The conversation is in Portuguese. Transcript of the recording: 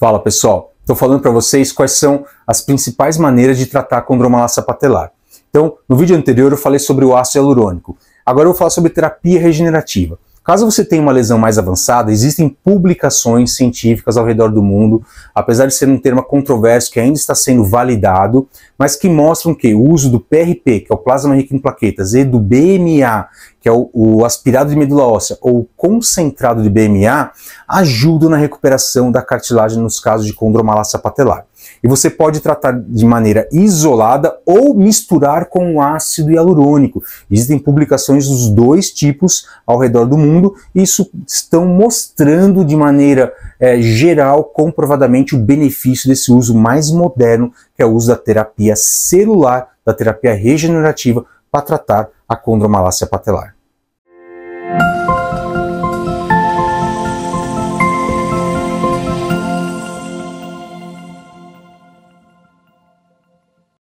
Fala pessoal, estou falando para vocês quais são as principais maneiras de tratar a condromalácia patelar. Então, no vídeo anterior eu falei sobre o ácido hialurônico. Agora eu vou falar sobre terapia regenerativa. Caso você tenha uma lesão mais avançada, existem publicações científicas ao redor do mundo, apesar de ser um termo controverso que ainda está sendo validado, mas que mostram que o uso do PRP, que é o plasma rico em plaquetas, e do BMA, que é o, o aspirado de medula óssea, ou concentrado de BMA, ajudam na recuperação da cartilagem nos casos de condromalácia patelar. E você pode tratar de maneira isolada ou misturar com o ácido hialurônico. Existem publicações dos dois tipos ao redor do mundo e isso estão mostrando de maneira é, geral, comprovadamente, o benefício desse uso mais moderno, que é o uso da terapia celular, da terapia regenerativa, para tratar a condromalácia patelar.